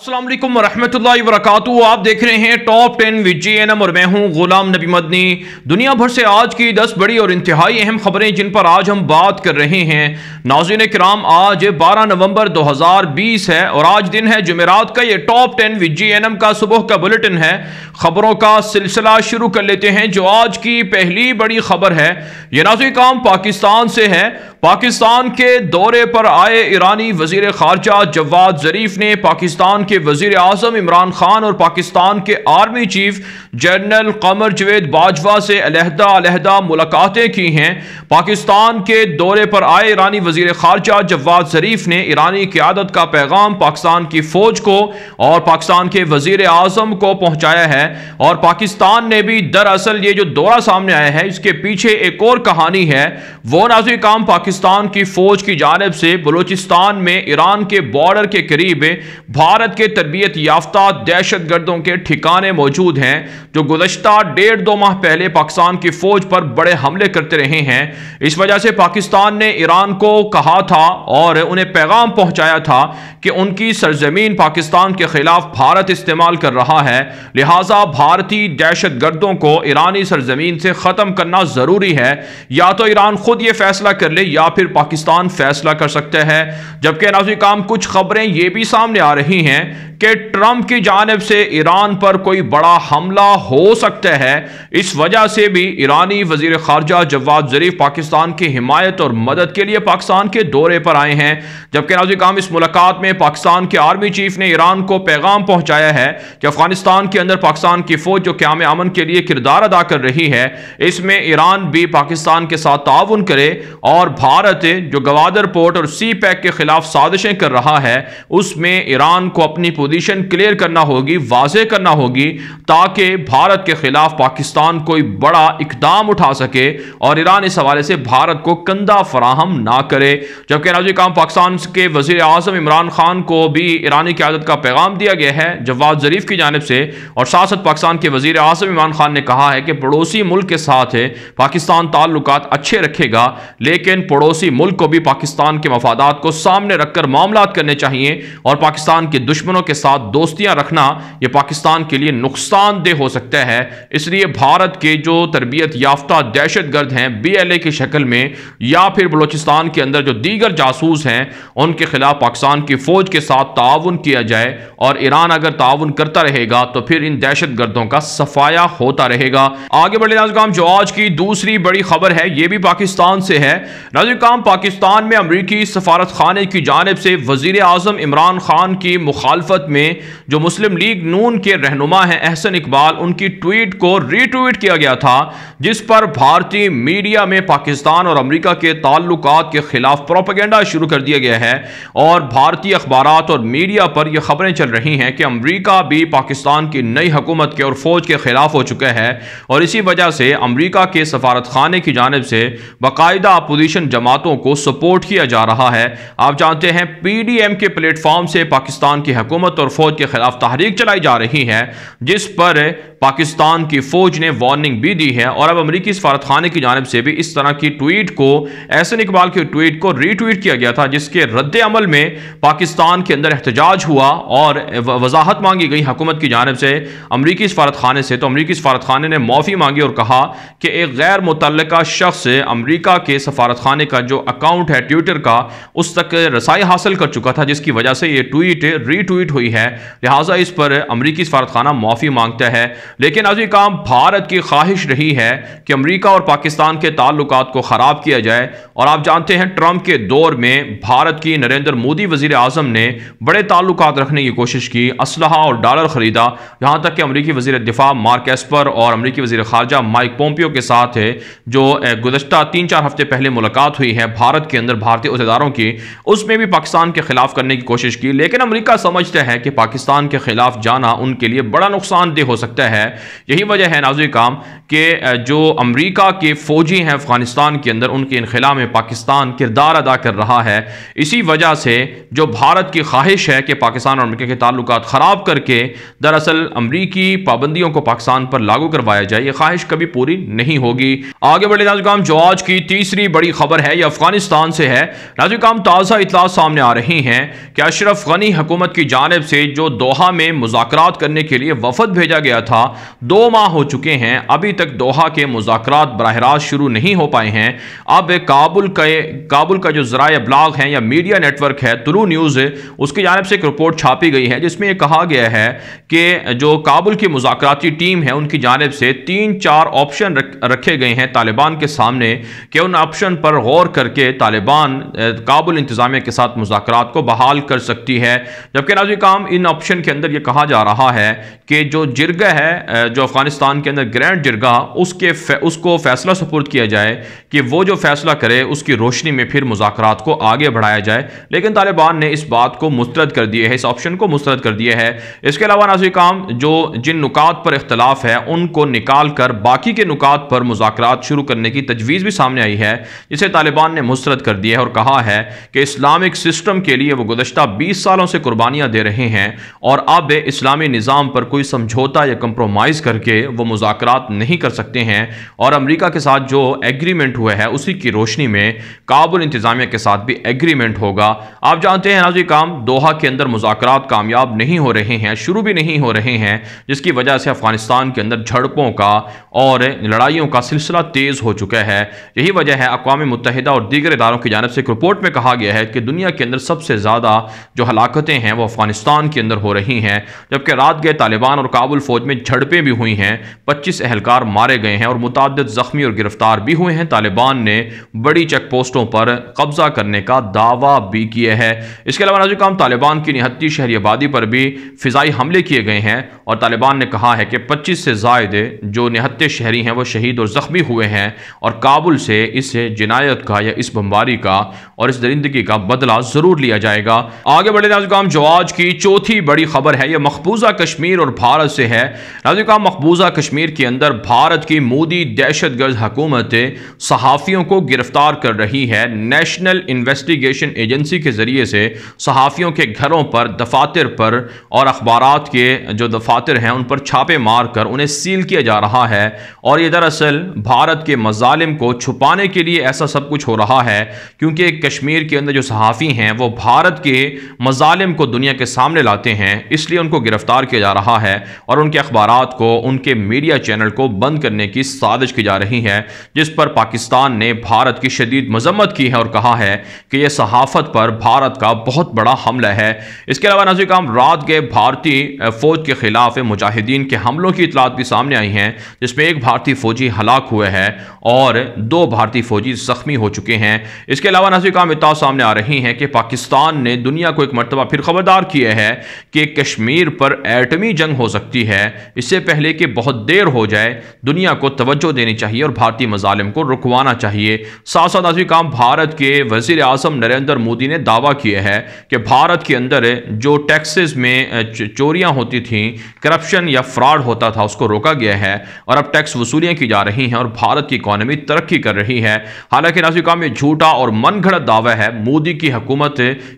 असलम वरहमल वरक आप देख रहे हैं top ten with G N M और मैं हूँ गुलाम नबी मदनी दुनिया भर से आज की दस बड़ी और इंतहाई अहम खबरें जिन पर आज हम बात कर रहे हैं नाजिन कराम आज बारह नवंबर दो हज़ार बीस है और आज दिन है जमेरात का ये top ten with G N M का सुबह का बुलेटिन है खबरों का सिलसिला शुरू कर लेते हैं जो आज की पहली बड़ी खबर है ये नाजिन काम पाकिस्तान से है पाकिस्तान के दौरे पर आए ईरानी वजीर खारजा जवाद जरीफ ने पाकिस्तान के वजीर आजम इमरान खान और पाकिस्तान के army chief general Qamar Javed Bajwa से अलहदा अलहदा मुलाकातें की हैं पाकिस्तान के दौरे पर आए ईरानी वजीर खारजा जवाद शरीफ ने ईरानी क्यादत का पैगाम पाकिस्तान की फौज को और पाकिस्तान के वजीर आजम को पहुंचाया है और पाकिस्तान ने भी दरअसल ये जो दौरा सामने आया है इसके पीछे एक और कहानी है वो नाजी काम पाकिस्तान की फौज की जानब से बलोचिस्तान में ईरान के बॉर्डर के करीब भारत के तरबियत याफ्ता दहशत गर्दों के ठिकाने मौजूद हैं जो गुजशत डेढ़ दो माह पहले पाकिस्तान की फौज पर बड़े हमले करते रहे हैं इस वजह से पाकिस्तान ने ईरान को कहा था और उन्हें पैगाम पहुंचाया था कि उनकी सरजमीन पाकिस्तान के खिलाफ भारत इस्तेमाल कर रहा है लिहाजा भारतीय दहशत गर्दों को ईरानी सरजमीन से ख़त्म करना ज़रूरी है या तो ईरान खुद ये फैसला कर ले या फिर पाकिस्तान फैसला कर सकते हैं जबकि नाजी काम कुछ खबरें यह भी सामने आ रही हैं कि ट्रंप की जानब से ईरान पर कोई बड़ा हमला हो सकता है इस वजह से भी ईरानी वजीर खारजा जवाब जरीफ पाकिस्तान की हिमायत और मदद के लिए पाकिस्तान के दौरे पर आए हैं जबकि नाजिक काम इस मुलाकात में पाकिस्तान के आर्मी चीफ ने ईरान को पैगाम पहुंचाया है कि अफगानिस्तान के अंदर पाकिस्तान की फौज जो क्याम अमन के लिए किरदार अदा कर रही है इसमें ईरान भी पाकिस्तान के साथ ताउन करे और भारत जो गवादर पोर्ट और सी पैक के खिलाफ साजिशें कर रहा है उसमें ईरान को अपनी पोजीशन क्लियर करना होगी वाजे करना होगी ताकि भारत के खिलाफ पाकिस्तान कोई बड़ा इकदाम उठा सके और ईरान इस हवाले से भारत को कंधा फराहम ना करे जबकि नाजी काम पाकिस्तान के वजी अजम इमरान खान को भी ईरानी क्यादत का पैगाम दिया गया है जवाब जरीफ की जानब से और साथ साथ पाकिस्तान के वजी अजम इमरान खान ने कहा है कि पड़ोसी मुल्क के साथ है पाकिस्तान ताल्लुक अच्छे रखेगा लेकिन पड़ोसी मुल्क को भी पाकिस्तान के मफादात को सामने रखकर मामला करने चाहिए और पाकिस्तान के दुश्मन दुश्मनों के साथ दोस्तियां रखना यह पाकिस्तान के लिए नुकसानदेह हो सकता है इसलिए भारत के जो तरबियत याफ्ता दहशत गर्द हैं बी एल ए की शक्ल में या फिर बलोचिस्तान के अंदर जो दीगर जासूस हैं उनके खिलाफ पाकिस्तान की फ़ौज के साथ ताउन किया जाए और ईरान अगर ताउन करता रहेगा तो फिर इन दहशत गर्दों का सफाया होता रहेगा आगे बढ़े नाजगाम जो आज की दूसरी बड़ी खबर है यह भी पाकिस्तान से है नाजिकाम पाकिस्तान में अमरीकी सफारत खाने की जानब से वजीर आजम इमरान खान की मुखा मुखालफत में जो मुस्लिम लीग नून के रहनुमा हैं अहसन इकबाल उनकी ट्वीट को रीट्वीट किया गया था जिस पर भारतीय मीडिया में पाकिस्तान और अमरीका के ताल्लुक के खिलाफ प्रोपागेंडा शुरू कर दिया गया है और भारतीय अखबार और मीडिया पर यह खबरें चल रही हैं कि अमरीका भी पाकिस्तान की नई हुकूमत के और फौज के खिलाफ हो चुका है और इसी वजह से अमरीका के सफारत खाने की जानब से बाकायदा अपोजिशन जमातों को सपोर्ट किया जा रहा है आप जानते हैं पी डी एम के प्लेटफॉर्म से पाकिस्तान की हुकूमत और फौज के खिलाफ तहरीक चलाई जा रही है जिस पर पाकिस्तान की फौज ने वार्निंग भी दी है और अब अमरीकी सफारतखाना की जानब से भी इस तरह की ट्वीट को एहसन इकबाल के ट्वीट को रीट्वीट किया गया था जिसके रद्द अमल में पाकिस्तान के अंदर एहतजाज हुआ और वजाहत मांगी गई हकूमत की जानब से अमरीकी सफारतखाने से तो अमरीकी सफारतखाने ने माफ़ी मांगी और कहा कि एक गैर मुतल शख्स अमरीका के सफारतखाने का जो अकाउंट है ट्विटर का उस तक रसाई हासिल कर चुका था जिसकी वजह से ये ट्वीट रीट ट्वीट हुई है लिहाजा इस पर अमरीकी सफारतखाना माफ़ी मांगता है लेकिन अजी काम भारत की ख्वाहिश रही है कि अमरीका और पाकिस्तान के ताल्लुक को ख़राब किया जाए और आप जानते हैं ट्रंप के दौर में भारत की नरेंद्र मोदी वजीर आजम ने बड़े ताल्लुक रखने की कोशिश की असलहा और डॉलर खरीदा यहां तक कि अमरीकी वजीर दिफा मार्क एस्पर और अमरीकी वजीर खारजा माइक पोम्पियो के साथ है जो गुजशत तीन चार हफ्ते पहले मुलाकात हुई है भारत के अंदर भारतीय उहदेदारों की उसमें भी पाकिस्तान के खिलाफ करने की कोशिश की लेकिन अमरीका समझ समझते हैं कि पाकिस्तान के ख़िलाफ़ जाना उनके लिए बड़ा नुकसानदेह हो सकता है यही वजह है नाजुल काम कि जो अमरीका के फ़ौजी हैं अफ़गानिस्तान के अंदर उनके इनखला में पाकिस्तान किरदार अदा कर रहा है इसी वजह से जो भारत की ख्वाहिश है कि पाकिस्तान और अमरीका के ताल्लुक ख़राब करके दरअसल अमरीकी पाबंदियों को पाकिस्तान पर लागू करवाया जाए ये ख्वाहिश कभी पूरी नहीं होगी आगे बढ़े नाजुकाम जो आज की तीसरी बड़ी खबर है यह अफगानिस्तान से है नाजुकाम ताज़ा इतला सामने आ रही हैं कि अशरफ गनी हुकूमत की जानब से जो दोहा में मुजात करने के लिए वफद भेजा गया था दो माह हो चुके हैं अभी तक दोहा के मुजाकर बरह रास्त शुरू नहीं हो पाए हैं अब काबुल के काबुल का जो ज़रा ब्लाग है या मीडिया नेटवर्क है तुलू न्यूज़ उसकी जानब से एक रिपोर्ट छापी गई है जिसमें यह कहा गया है कि जो काबुल की मुजाती टीम है उनकी जानब से तीन चार ऑप्शन रखे गए हैं तालिबान के सामने कि उन ऑप्शन पर गौर करके तालिबान काबुल इंतज़ामिया के साथ मुजाकर को बहाल कर सकती है जबकि नाज काम इन ऑप्शन के अंदर ये कहा जा रहा है कि जो जिरगा है जो अफगानिस्तान के अंदर ग्रैंड जिरगा उसके फै, उसको फैसला सपोर्ट किया जाए कि वो जो फैसला करे उसकी रोशनी में फिर मुजाकर को आगे बढ़ाया जाए लेकिन तालिबान ने इस बात को मुस्तरद कर दिया है इस ऑप्शन को मुस्तरद कर दिया है इसके अलावा नाजी काम जो जिन नुकात पर इख्तलाफ है उनको निकाल कर बाकी के नुकात पर मुजाकर शुरू करने की तजवीज़ भी सामने आई है जिसे तालिबान ने मुस्तरद कर दिया है और कहा है कि इस्लामिक सिस्टम के लिए वो गुजशत बीस सालों से कुर्बानियाँ गालियां दे रहे हैं और अब इस्लामी निज़ाम पर कोई समझौता या कंप्रोमाइज़ करके वो मुजाकर नहीं कर सकते हैं और अमरीका के साथ जो एग्रीमेंट हुआ है उसी की रोशनी में काबुल इंतज़ामिया के साथ भी एग्रीमेंट होगा आप जानते हैं नाजी काम दोहा के अंदर मुजाकर कामयाब नहीं हो रहे हैं शुरू भी नहीं हो रहे हैं जिसकी वजह से अफगानिस्तान के अंदर झड़पों का और लड़ाइयों का सिलसिला तेज़ हो चुका है यही वजह है अकवा मुतहदा और दीगर इदारों की जानब से एक रिपोर्ट में कहा गया है कि दुनिया के अंदर सबसे ज़्यादा जो हलाकतें हैं वह अफगानिस्तान के अंदर हो रही हैं जबकि रात गए तालिबान और काबुल फौज में झड़पें भी हुई हैं पच्चीस अहलकार मारे गए हैं और मुतद ज़ख्मी और गिरफ्तार भी हुए हैं तालिबान ने बड़ी चेक पोस्टों पर कब्जा करने का दावा भी किया है इसके अलावा नाजुक काम तालिबान की निहत्ती शहरी आबादी पर भी फ़िज़ाई हमले किए गए हैं और तालिबान ने कहा है कि पच्चीस से जायद जो निहत्ते शहरी हैं वो शहीद और ज़ख्मी हुए हैं और काबुल से इस जिनायत का या इस बम्बारी का और इस दरिंदगी का बदला ज़रूर लिया जाएगा आगे बढ़े नाजुकाम जवाब आज की चौथी बड़ी खबर है यह मकबूजा कश्मीर और भारत से है नाजिका मकबूजा कश्मीर के अंदर भारत की मोदी दहशत गर्द सहाफ़ियों को गिरफ्तार कर रही है नेशनल इन्वेस्टिगेशन एजेंसी के ज़रिए से सहाफ़ियों के घरों पर दफातर पर और अखबार के जो दफातर हैं उन पर छापे मार कर उन्हें सील किया जा रहा है और ये दरअसल भारत के मजालिम को छुपाने के लिए ऐसा सब कुछ हो रहा है क्योंकि कश्मीर के अंदर जो सहाफ़ी हैं वो भारत के मजालिम को दुनिया दुनिया के सामने लाते हैं इसलिए उनको गिरफ्तार किया जा रहा है और उनके अखबार को उनके मीडिया चैनल को बंद करने की साजिश की जा रही है जिस पर पाकिस्तान ने भारत की शदीद मजम्मत की है और कहा है कि यह सहाफत पर भारत का बहुत बड़ा हमला है इसके अलावा नजर काम रात गए भारतीय फौज के खिलाफ मुजाहिदीन के हमलों की इतलात भी सामने आई हैं जिसमें एक भारतीय फौजी हलाक हुए हैं और दो भारतीय फौजी जख्मी हो चुके हैं इसके अलावा नजर काम इतना सामने आ रही हैं कि पाकिस्तान ने दुनिया को एक मरतबा फिर खबरदार इकरार किए है कि कश्मीर पर एटमी जंग हो सकती है इससे पहले कि बहुत देर हो जाए दुनिया को तवज्जो देनी चाहिए और भारतीय मजालिम को रुकवाना चाहिए साथ साथ आजमी काम भारत के वजीर अजम नरेंद्र मोदी ने दावा किया है कि भारत के अंदर जो टैक्सेस में चोरियाँ होती थी करप्शन या फ्रॉड होता था उसको रोका गया है और अब टैक्स वसूलियाँ की जा रही हैं और भारत की इकॉनमी तरक्की कर रही है हालांकि नाजी काम ये झूठा और मनगढ़ दावा है मोदी की हुकूमत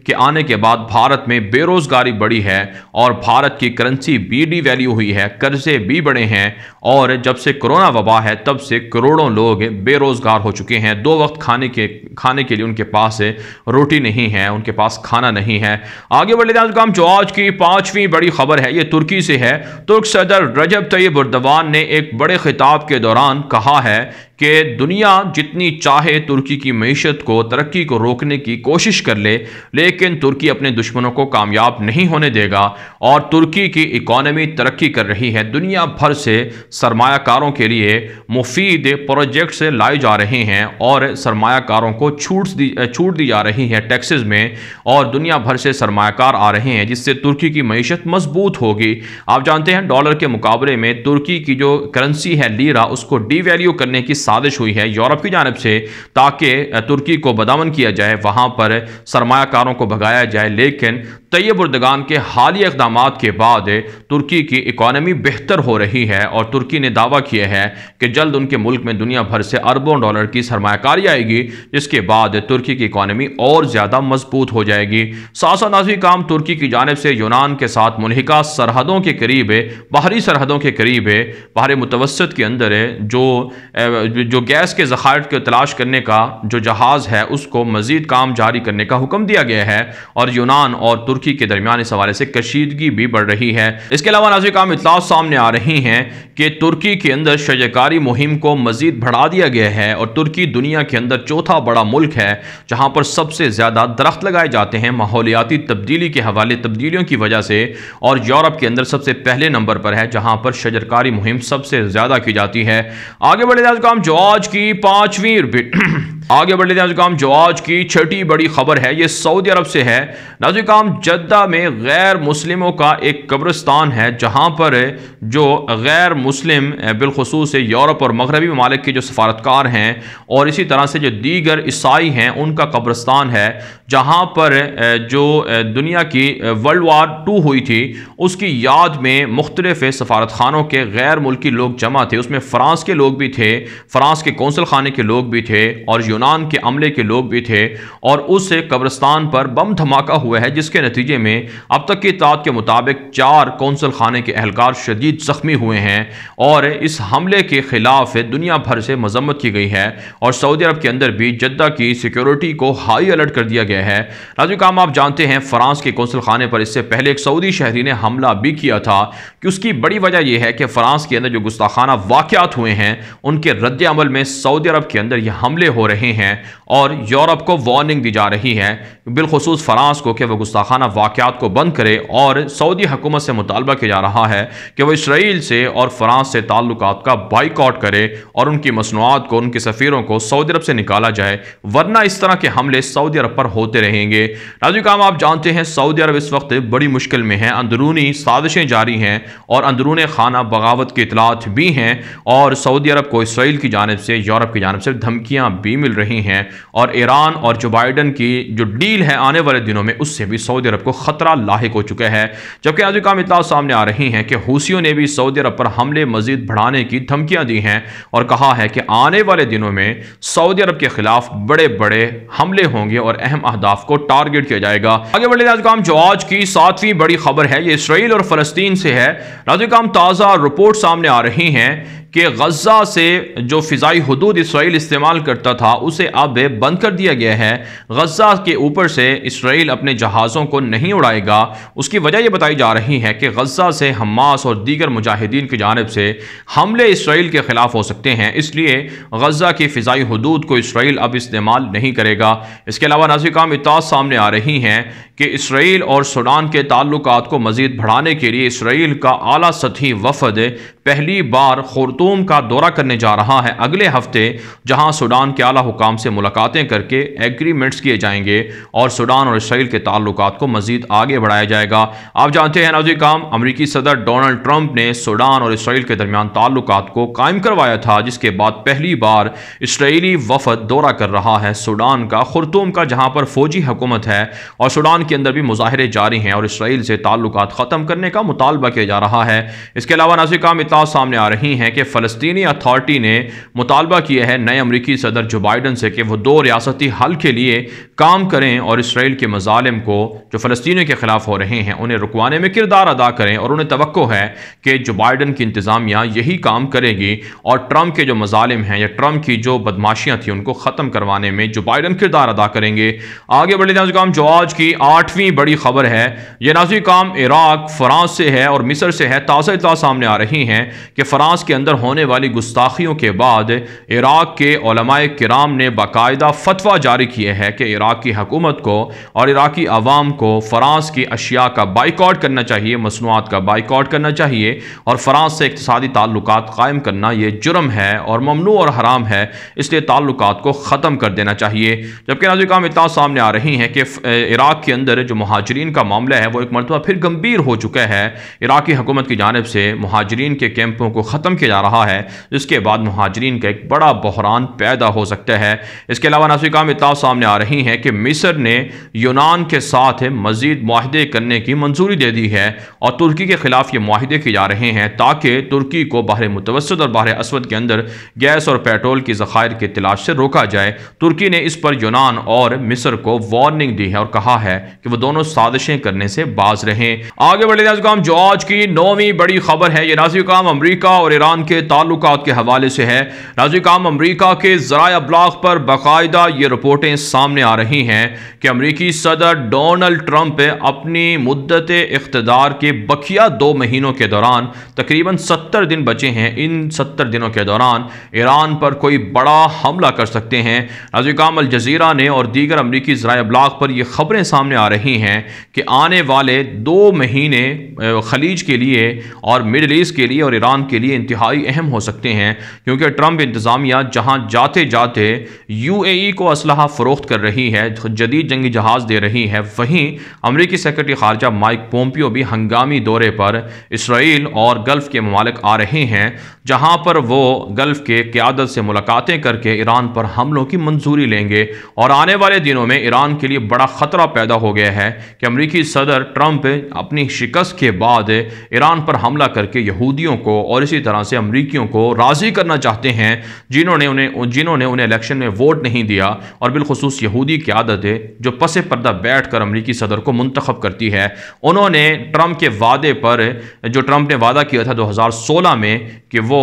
के आने के बाद भारत में बेरो बेरोजगारी बढ़ी है और भारत की करेंसी भी डी वैल्यू हुई है कर्जे भी बढ़े हैं और जब से कोरोना वबा है तब से करोड़ों लोग बेरोजगार हो चुके हैं दो वक्त खाने के खाने के लिए उनके पास रोटी नहीं है उनके पास खाना नहीं है आगे बढ़ लेते हैं जो आज की पांचवी बड़ी खबर है ये तुर्की से है तुर्क सदर रजब तैयब उर्दवान ने एक बड़े खिताब के दौरान कहा है कि दुनिया जितनी चाहे तुर्की की मीशत को तरक्की को रोकने की कोशिश कर ले, लेकिन तुर्की अपने दुश्मनों को कामयाब कामयाब नहीं होने देगा और तुर्की की इकॉनमी तरक्की कर रही है दुनिया भर से सरमाकारों के लिए मुफीद प्रोजेक्ट लाए जा रहे हैं और सरमाकारों को छूट दी छूट दी जा रही है टैक्सेस में और दुनिया भर से सरमाकार आ रहे हैं जिससे तुर्की की मीशत मजबूत होगी आप जानते हैं डॉलर के मुकाबले में तुर्की की जो करेंसी है लीरा उसको डीवैल्यू करने की साजिश हुई है यूरोप की जानब से ताकि तुर्की को बदामन किया जाए वहाँ पर सरमाकारों को भगाया जाए लेकिन तय तैयब उर्दगान के हालिया इकदाम के बाद तुर्की की इकानमी बेहतर हो रही है और तुर्की ने दावा किया है कि जल्द उनके मुल्क में दुनिया भर से अरबों डॉलर की सरमाकारी आएगी जिसके बाद तुर्की की इकानमी और ज़्यादा मजबूत हो जाएगी सासा नाजी काम तुर्की की जानब से यूनान के साथ मुनहिका सरहदों के करीब बाहरी सरहदों के करीब बाहर मुतवसत के अंदर जो जो गैस के ज़खायर को तलाश करने का जो जहाज़ है उसको मज़ीद काम जारी करने का हुक्म दिया गया है और यूनान और तुर्की के दरमियान इस हवाले से कशीदगी भी बढ़ रही है इसके अलावा नाजिक आम इतलात सामने आ रही हैं कि तुर्की के अंदर शजकारी मुहिम को मजीद बढ़ा दिया गया है और तुर्की दुनिया के अंदर चौथा बड़ा मुल्क है जहाँ पर सबसे ज़्यादा दरख्त लगाए जाते हैं माहौलियाती तब्दीली के हवाले तब्दीलियों की वजह से और यूरोप के अंदर सबसे पहले नंबर पर है जहाँ पर शजरकारी मुहिम सबसे ज़्यादा की जाती है आगे बढ़े नाजिक तो जो आज की पाँचवीं आगे बढ़ लेते हैं नाजुकाम जो आज की छठी बड़ी खबर है ये सऊदी अरब से है नाजुकाम जद्दा में गैर मुस्लिमों का एक कब्रस्तान है जहाँ पर जो गैर मुस्लिम बिलखसूस यूरोप और मगरबी ममालिक के जो सफारतकार हैं और इसी तरह से जो दीगर ईसाई हैं उनका कब्रस्तान है जहाँ पर जो दुनिया की वर्ल्ड वार टू हुई थी उसकी याद में मुख्तलिफ सफारत खानों के गैर मुल्की लोग जमा थे उसमें फ़्रांस के लोग भी थे फ़्रांस के कौंसल खाने के लोग भी थे और यूनान के अमले के लोग भी थे और उस कब्रस्तान पर बम धमाका हुआ है जिसके नतीजे में अब तक की इतात के मुताबिक चार कौंसल खाने के अहलकार शदीद जख्मी हुए हैं और इस हमले के खिलाफ दुनिया भर से मजम्मत की गई है और सऊदी अरब के अंदर भी जद्दा की सिक्योरिटी को हाई अलर्ट कर दिया गया है राजू काम आप जानते हैं फ्रांस के कौंसल खाने पर इससे पहले एक सऊदी शहरी ने हमला भी किया था कि उसकी बड़ी वजह यह है कि फ्रांस के अंदर जो गुस्ताखाना वाकत हुए हैं उनके रद्द अमल में सऊदी अरब के अंदर ये हमले हो रहे हैं और यूरोप को वार्निंग दी जा रही है बिलखसूस फ्रांस को कि वह गुस्ताखाना वाक़ात को बंद करे और सऊदी हुकूमत से मुतालबा किया जा रहा है कि वह इसराइल से और फ्रांस से ताल्लुक का बाइकआउट करे और उनकी मसनूआत को उनके सफ़ीरों को सऊदी अरब से निकाला जाए वरना इस तरह के हमले सऊदी अरब पर होते रहेंगे राजू काम आप जानते हैं सऊदी अरब इस वक्त बड़ी मुश्किल में है अंदरूनी साजिशें जारी हैं और अंदरून खाना बगावत की इतलात भी हैं और सऊदी अरब को इसराइल की जानब से यूरोप की जानब से धमकियाँ भी मिल रही हैं और ईरान और जो बाइडन की जो डील है आने वाले दिनों में उससे भी सऊदी अरब को ख़तरा लाक हो चुका है जबकि आज काम इतला सामने आ रही हैं कि हूसियों ने भी सऊदी अरब पर हमले मजीद बढ़ाने की धमकियाँ दी हैं और कहा है कि आने वाले दिनों में सऊदी अरब के खिलाफ बड़े बड़े हमले होंगे और अहम अहदाफ को टारगेट किया जाएगा आगे बढ़े राजकाम जो आज की सातवीं बड़ी खबर है ये इसराइल और फलस्तीन से है राजकाम ताज़ा रिपोर्ट सामने आ रही हैं कि गज़ा से जो फ़िज़ाई हदूद इसराइल इस्तेमाल करता था उसे अब बंद कर दिया गया है गज़ा के ऊपर से इसराइल अपने जहाज़ों को नहीं उड़ाएगा उसकी वजह यह बताई जा रही है कि गज़ा से हमास और दीगर मुजाहिदीन की जानब से हमले इसराइल के ख़िलाफ़ हो सकते हैं इसलिए गज़ा की फ़िज़ाई हदूद को इसराइल अब इस्तेमाल नहीं करेगा इसके अलावा नाजिकाम काम इताज सामने आ रही हैं कि इसराइल और सूडान के ताल्लुक को मज़ीद बढ़ाने के लिए इसराइल का अली सतही वफद पहली बार खुरतूम का दौरा करने जा रहा है अगले हफ्ते जहां सूडान के आला हुकाम से मुलाकातें करके एग्रीमेंट्स किए जाएंगे और सूडान और इसराइल के ताल्लुक को मज़ीद आगे बढ़ाया जाएगा आप जानते हैं नजी काम अमरीकी सदर डोनल्ड ट्रंप ने सूडान और इसराइल के दरमियान ताल्लुक को कायम करवाया था जिसके बाद पहली बार इसराइली वफद दौरा कर रहा है सूडान का खुरतूम का जहाँ पर फौजी हुकूमत है और सूडान के अंदर भी मुजाहरे जारी हैं और इसराइल से ताल्लुक ख़त्म करने का मुतालबा किया जा रहा है इसके अलावा नाजिक काम इतलात सामने आ रही हैं कि फ़लस्तनी अथॉरिटी ने मुतालबा किया है नए अमरीकी सदर जो बाइडन से कि वह दो रियासती हल के लिए काम करें और इसराइल के मजालम को जो फ़लस्तियों के ख़िलाफ़ हो रहे हैं उन्हें रुकवाने में किरदार अदा करें और उन्हें तो है कि जो बाइडन की इंतज़ामिया यही काम करेगी और ट्रंप के जो मजालिम हैं या ट्रंप की जो बदमाशियाँ थी उनको ख़त्म करवाने में जो बाइडन किरदार अदा करेंगे आगे बढ़े नाजुकाम जो आज की आठ आठवीं बड़ी खबर है यह नाजी काम इराक फ्रांस से है और मिस्र से है ताज़ा इतला सामने आ रही हैं कि फ्रांस के अंदर होने वाली गुस्ताखियों के बाद इराक के कराम ने बाकायदा फतवा जारी किए हैं कि इराक की हकूमत को और इराकी आवाम को फ्रांस की अशिया का बाइकआउट करना चाहिए मसनूआत का बाइकआउट करना चाहिए और फ्रांस से इकतदी ताल्लुक कायम करना यह जुर्म है और ममनू और हराम है इसलिए ताल्लुक को ख़त्म कर देना चाहिए जबकि नाजी काम इतना सामने आ रही हैं कि इराक के अंदर अंदर जो महाजरीन का मामला है वो एक मरतबा फिर गंभीर हो चुका है इराकी हुकूमत की जानब से महाजरीन के कैंपों को ख़त्म किया जा रहा है जिसके बाद महाजरीन का एक बड़ा बहरान पैदा हो सकता है इसके अलावा नासिकाम इताब सामने आ रही हैं कि मिसर ने यूनान के साथ मजीद माहदे करने की मंजूरी दे दी है और तुर्की के ख़िलाफ़ ये माहदे किए जा रहे हैं ताकि तुर्की को बाहर मुतवसत और बाहर असवद के अंदर गैस और पेट्रोल की ज़खायर की तलाश से रोका जाए तुर्की ने इस पर यूनान और मिस्र को वार्निंग दी है और कहा है कि वो दोनों साजिशें करने से बाज रहें आगे बढ़े नाजुकाम जो आज की नौवीं बड़ी खबर है ये नाजुकाम अमरीका और ईरान के ताल्लुक के हवाले से है नाजुकाम अमरीका के जरा अब्लाक पर बाकायदा ये रिपोर्टें सामने आ रही हैं कि अमरीकी सदर डोनल्ड ट्रंप अपनी मुद्दत इकतदार के बखिया दो महीनों के दौरान तकरीबन सत्तर दिन बचे हैं इन सत्तर दिनों के दौरान ईरान पर कोई बड़ा हमला कर सकते हैं अल जजीरा ने और दीगर अमरीकी जरा अब्लाक पर यह खबरें सामने आ रही हैं कि आने वाले दो महीने खलीज के लिए और मिडल ईस्ट के लिए और ईरान के लिए इंतहाई अहम हो सकते हैं क्योंकि ट्रंप इंतज़ामिया जहां जाते जाते यू ए को असलाह फ़रोख्त कर रही है जदीद जंगी जहाज़ दे रही है वहीं अमरीकी सेक्रटरी खारजा माइक पोम्पियो भी हंगामी दौरे पर इसराइल और गल्फ़ के ममालिक आ रहे हैं जहाँ पर वो गल्फ़ के क़्यादत से मुलाकातें करके ईरान पर हमलों की मंजूरी लेंगे और आने वाले दिनों में ईरान के लिए बड़ा ख़तरा पैदा हो हो गया है कि अमरीकी सदर ट्रंप अपनी शिकस्त के बाद ईरान पर हमला करके यहूदियों को और इसी तरह से अमरीकियों को राज़ी करना चाहते हैं जिन्होंने उन्हें जिन्होंने उन्हें इलेक्शन में वोट नहीं दिया और बिलखसूस यहूदी की आदत है जो पस पर्दा बैठ कर अमरीकी सदर को मंतखब करती है उन्होंने ट्रंप के वादे पर जो ट्रंप ने वादा किया था दो हजार सोलह में कि वो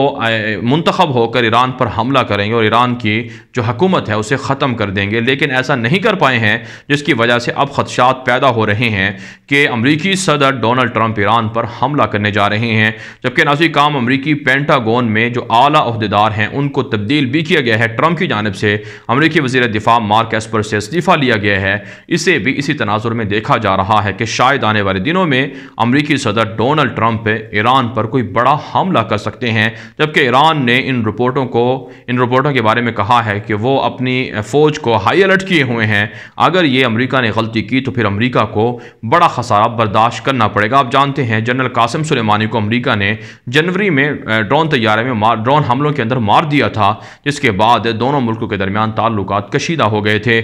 मंतखब होकर ईरान पर हमला करेंगे और ईरान की जो हकूमत है उसे ख़त्म कर देंगे लेकिन ऐसा नहीं कर पाए हैं जिसकी वजह से अब खदशा खदशात पैदा हो रहे हैं कि अमरीकी सदर डोनल्ड ट्रंप ईरान पर हमला करने जा रहे हैं जबकि नाजी काम अमरीकी पेंटागोन में जो आला अहदेदार हैं उनको तब्दील भी किया गया है ट्रंप की जानब से अमरीकी वजीर दिफा मार्क एस्पर से इस्तीफ़ा लिया गया है इसे भी इसी तनाजुर में देखा जा रहा है कि शायद आने वाले दिनों में अमरीकी सदर डोनल्ड ट्रंप ईरान पर कोई बड़ा हमला कर सकते हैं जबकि ईरान ने इन रिपोर्टों को इन रिपोर्टों के बारे में कहा है कि वो अपनी फ़ौज को हाई अलर्ट किए हुए हैं अगर ये अमरीका ने गलती की तो फिर अमरीका को बड़ा खसारा बर्दाश्त करना पड़ेगा आप जानते हैं जनरल कासिम सुलेमानी को अमरीका ने जनवरी में ड्रोन तैयारे में ड्रोन हमलों के अंदर मार दिया था जिसके बाद दोनों मुल्कों के दरमियान ताल्लुक कशीदा हो गए थे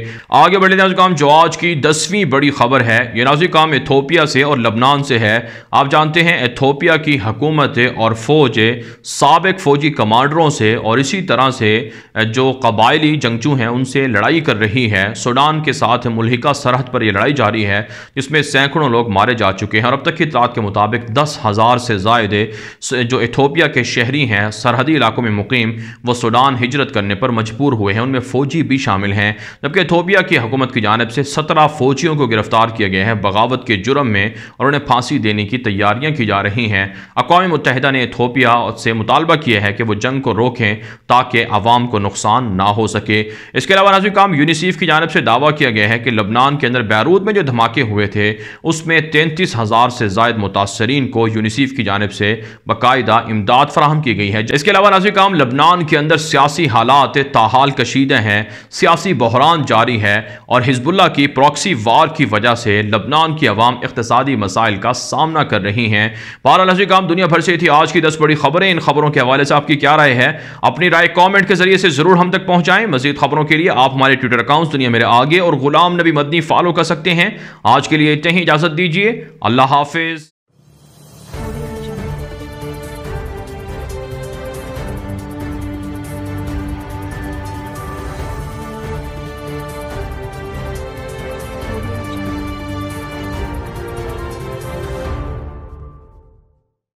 आगे बढ़े काम जो आज की दसवीं बड़ी खबर है नाजी काम एथोपिया से और लबनान से है आप जानते हैं एथोपिया की हकूमत और फौज सबक फौजी कमांडरों से और इसी तरह से जो कबायली जंगजू हैं उनसे लड़ाई कर रही है सूडान के साथ मुलहिका सरहद पर यह लड़ाई लड़ाई जारी है जिसमें सैकड़ों लोग मारे जा चुके हैं और अब तक की इतलात के मुताबिक दस हज़ार से जायद जो इथोपिया के शहरी हैं सरहदी इलाकों में मुकीम व सूडान हिजरत करने पर मजबूर हुए हैं उनमें फ़ौजी भी शामिल हैं जबकि इथोपिया की हुकूमत की जानब से सत्रह फ़ौजियों को गिरफ्तार किया गया है बगावत के जुर्म में और उन्हें फांसी देने की तैयारियाँ की जा रही हैं अकवा मुतहदा ने इथोपिया से मुतालबा किया है कि वह जंग को रोकें ताकि आवाम को नुकसान ना हो सके इसके अलावा नाजी काम यूनिसीफ की जानब से दावा किया गया है कि लबनान के अंदर बैरूत बरूद में जो धमाके हुए थे उसमें तैंतीस हज़ार से जायद मुतासरीन को यूनिसेफ की जानब से बाकायदा इमदाद फराहम की गई है इसके अलावा नाजिक काम लबनान के अंदर सियासी हालात ताहाल कशीदे हैं सियासी बहरान जारी है और हिजबुल्ला की प्रॉक्सी वार की वजह से लबनान की आवाम इकतदी मसाइल का सामना कर रही हैं बहरहाल नजर काम दुनिया भर से थी आज की दस बड़ी खबरें इन खबरों के हवाले से आपकी क्या राय है अपनी राय कॉमेंट के जरिए से ज़रूर हम तक पहुँचाएं मजीद खबरों के लिए आप हमारे ट्विटर अकाउंट दुनिया मेरे आगे और गुलाम नबी मदनी फॉलो कर सकते हैं हैं आज के लिए इतने ही इजाज़त दीजिए अल्लाह हाफिज़